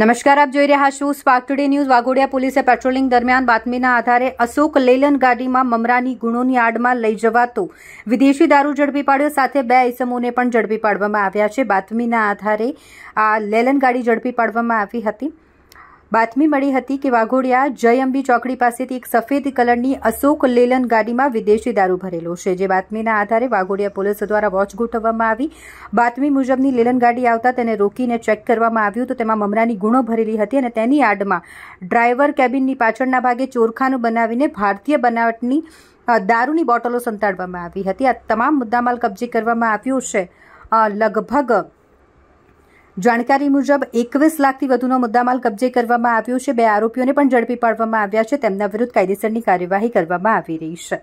नमस्कार आप જોઈ રહ્યા છો સ્પાટડી ન્યૂઝ વાઘોડિયા પોલીસ પેટ્રોલિંગ દરમિયાન બાતમીના આધારે अशोक લેલન ગાડીમાં મમરાની ગુણોની આડમાં લઈ જવાતો વિદેશી દારૂ જડપી પાડ્યો સાથે બે આસમૂને પણ જડપી પાડવામાં આવ્યા છે બાતમીના આધારે આ લેલન ગાડી જડપી પાડવામાં આવી હતી બાત્મી મળી હતી કે વાઘોડિયા જયંબી ચોકડી પાસેથી એક સફેદ કલરની अशोक લેલેન ગાડીમાં વિદેશી દારૂ ભરેલો છે જે બાતમીના આધારે વાઘોડિયા પોલીસ દ્વારા વોચ ગોઠવવામાં આવી બાતમી મુજબની લેલેન ગાડી આવતા તેને રોકીને ચેક કરવામાં આવ્યું તો તેમાં મમરાની ગુણો ભરેલી હતી અને તેની આડમાં ડ્રાઈવર કેબિનની પાછળના ભાગે ચોરખાનું બનાવીને ભારતીય બનાવટની દારૂની બોટલો સંતાડવામાં આવી હતી આ તમામ મુદ્દામાલ કબ્જે કરવામાં આવ્યો છે લગભગ જાણકારી મુજબ એકવીસ લાખથી વધુનો મુદ્દામાલ કબજે કરવામાં આવ્યો છે બે આરોપીઓને પણ ઝડપી પાડવામાં આવ્યા છે તેમના વિરુદ્ધ કાયદેસરની કાર્યવાહી કરવામાં આવી રહી છે